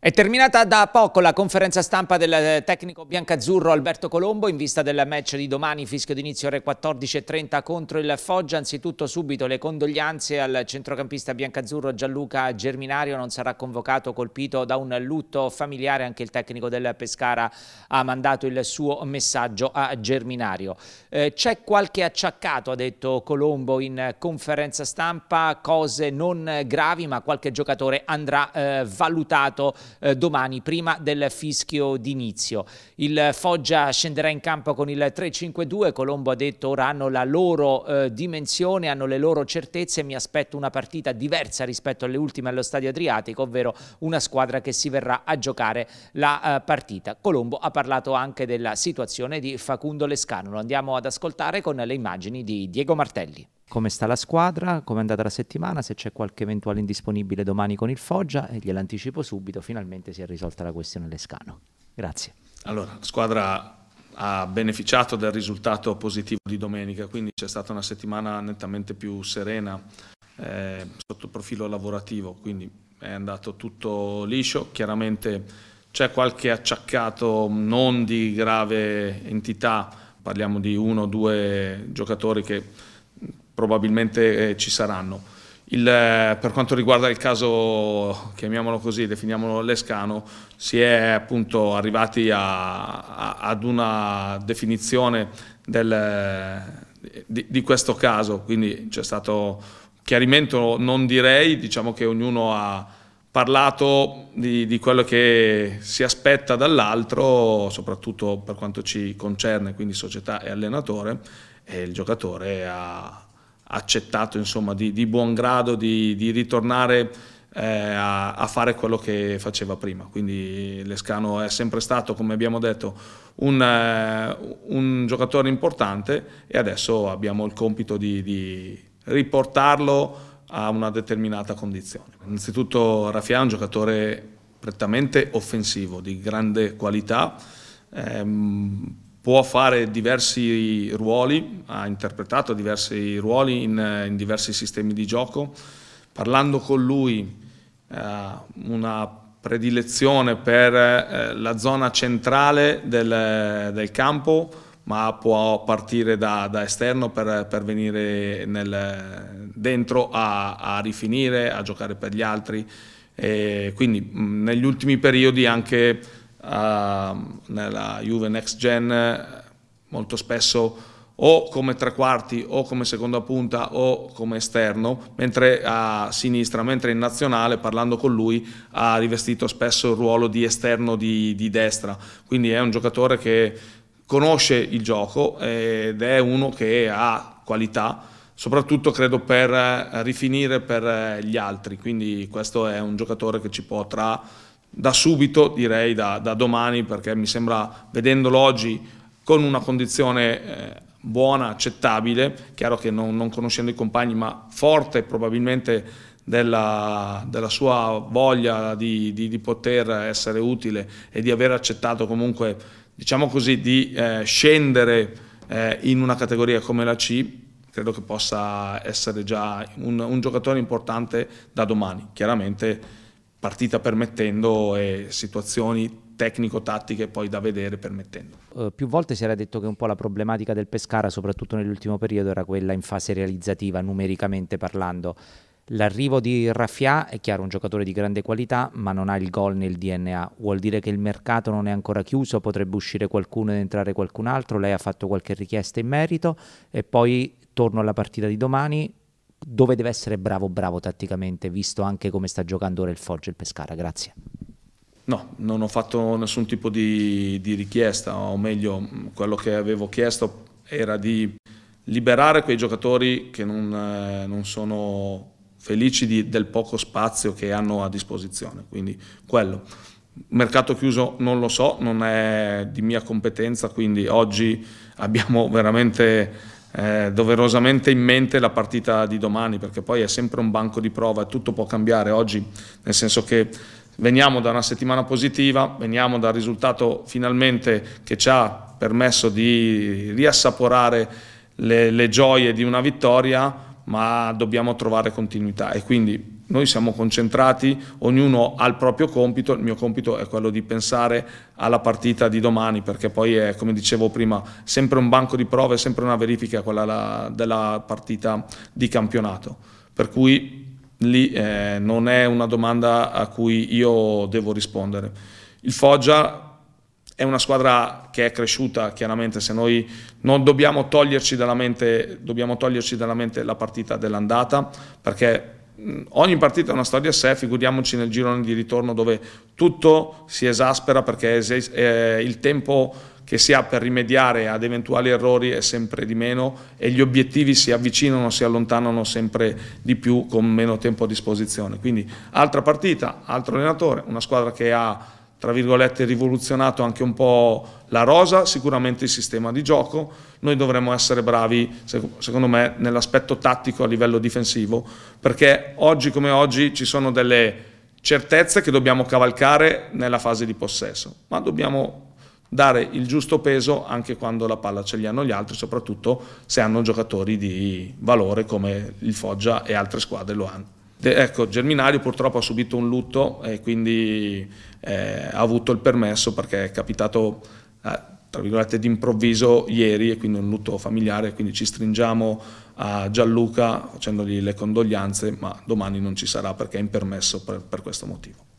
È terminata da poco la conferenza stampa del eh, tecnico biancazzurro Alberto Colombo in vista del match di domani, fischio d'inizio ore 14.30 contro il Foggia. Anzitutto subito le condoglianze al centrocampista biancazzurro Gianluca Germinario, non sarà convocato colpito da un lutto familiare, anche il tecnico del Pescara ha mandato il suo messaggio a Germinario. Eh, C'è qualche acciaccato, ha detto Colombo in conferenza stampa, cose non gravi ma qualche giocatore andrà eh, valutato eh, domani prima del fischio d'inizio. Il Foggia scenderà in campo con il 3-5-2, Colombo ha detto ora hanno la loro eh, dimensione, hanno le loro certezze mi aspetto una partita diversa rispetto alle ultime allo Stadio Adriatico, ovvero una squadra che si verrà a giocare la eh, partita. Colombo ha parlato anche della situazione di Facundo Lescano, lo andiamo ad ascoltare con le immagini di Diego Martelli come sta la squadra, come è andata la settimana, se c'è qualche eventuale indisponibile domani con il Foggia e gliel'anticipo subito, finalmente si è risolta la questione Lescano. Grazie. Allora, la squadra ha beneficiato del risultato positivo di domenica, quindi c'è stata una settimana nettamente più serena eh, sotto profilo lavorativo, quindi è andato tutto liscio, chiaramente c'è qualche acciaccato non di grave entità, parliamo di uno o due giocatori che probabilmente eh, ci saranno. Il, eh, per quanto riguarda il caso, chiamiamolo così, definiamolo Lescano, si è appunto arrivati a, a, ad una definizione del, eh, di, di, questo caso, quindi c'è stato chiarimento, non direi, diciamo che ognuno ha parlato di, di quello che si aspetta dall'altro, soprattutto per quanto ci concerne, quindi società e allenatore, e il giocatore ha accettato insomma, di, di, buon grado di, di ritornare eh, a, a, fare quello che faceva prima. Quindi Lescano è sempre stato, come abbiamo detto, un, eh, un giocatore importante e adesso abbiamo il compito di, di riportarlo a una determinata condizione. Innanzitutto Raffia è un giocatore prettamente offensivo, di grande qualità. Ehm, può fare diversi ruoli, ha interpretato diversi ruoli in, in diversi sistemi di gioco. Parlando con lui, eh, una predilezione per eh, la zona centrale del, del, campo, ma può partire da, da esterno per, per venire nel, dentro a, a rifinire, a giocare per gli altri. E quindi mh, negli ultimi periodi anche Ehm, nella Juve Next Gen molto spesso o come tre quarti o come seconda punta o come esterno, mentre a sinistra, mentre in nazionale parlando con lui ha rivestito spesso il ruolo di esterno di, di destra, quindi è un giocatore che conosce il gioco ed è uno che ha qualità, soprattutto credo per rifinire per gli altri, quindi questo è un giocatore che ci può tra da subito, direi da, da domani, perché mi sembra, vedendolo oggi, con una condizione eh, buona, accettabile, chiaro che non, non, conoscendo i compagni, ma forte probabilmente della, della sua voglia di, di, di, poter essere utile e di aver accettato comunque, diciamo così, di eh, scendere eh, in una categoria come la C, credo che possa essere già un, un giocatore importante da domani. Chiaramente partita permettendo e situazioni tecnico-tattiche poi da vedere permettendo. Uh, più volte si era detto che un po' la problematica del Pescara, soprattutto nell'ultimo periodo, era quella in fase realizzativa, numericamente parlando. L'arrivo di Raffià è chiaro un giocatore di grande qualità, ma non ha il gol nel DNA. Vuol dire che il mercato non è ancora chiuso, potrebbe uscire qualcuno ed entrare qualcun altro. Lei ha fatto qualche richiesta in merito e poi torno alla partita di domani dove deve essere bravo bravo tatticamente, visto anche come sta giocando ora il Foggia e il Pescara? Grazie. No, non ho fatto nessun tipo di, di richiesta, o meglio, quello che avevo chiesto era di liberare quei giocatori che non, eh, non sono felici di, del poco spazio che hanno a disposizione. Quindi quello. Mercato chiuso non lo so, non è di mia competenza, quindi oggi abbiamo veramente eh, doverosamente in mente la partita di domani, perché poi è sempre un banco di prova e tutto può cambiare oggi, nel senso che veniamo da una settimana positiva, veniamo dal risultato finalmente che ci ha permesso di riassaporare le, le gioie di una vittoria, ma dobbiamo trovare continuità e quindi noi siamo concentrati, ognuno ha il proprio compito, il mio compito è quello di pensare alla partita di domani, perché poi è, come dicevo prima, sempre un banco di prove, sempre una verifica quella della partita di campionato. Per cui lì eh, non è una domanda a cui io devo rispondere. Il Foggia è una squadra che è cresciuta, chiaramente se noi non dobbiamo toglierci dalla mente, toglierci dalla mente la partita dell'andata, perché ogni partita è una storia a sé, figuriamoci nel girone di ritorno dove tutto si esaspera perché eh, il tempo che si ha per rimediare ad eventuali errori è sempre di meno e gli obiettivi si avvicinano, si allontanano sempre di più con meno tempo a disposizione. Quindi altra partita, altro allenatore, una squadra che ha tra virgolette, rivoluzionato anche un po' la rosa, sicuramente il sistema di gioco. Noi dovremmo essere bravi, secondo me, nell'aspetto tattico a livello difensivo, perché oggi come oggi ci sono delle certezze che dobbiamo cavalcare nella fase di possesso, ma dobbiamo dare il giusto peso anche quando la palla ce li hanno gli altri, soprattutto se hanno giocatori di valore come il Foggia e altre squadre lo hanno ecco, Germinario purtroppo ha subito un lutto e quindi eh, ha avuto il permesso perché è capitato eh, tra virgolette d'improvviso ieri e quindi un lutto familiare, quindi ci stringiamo a Gianluca facendogli le condoglianze, ma domani non ci sarà perché è impermesso per, per questo motivo.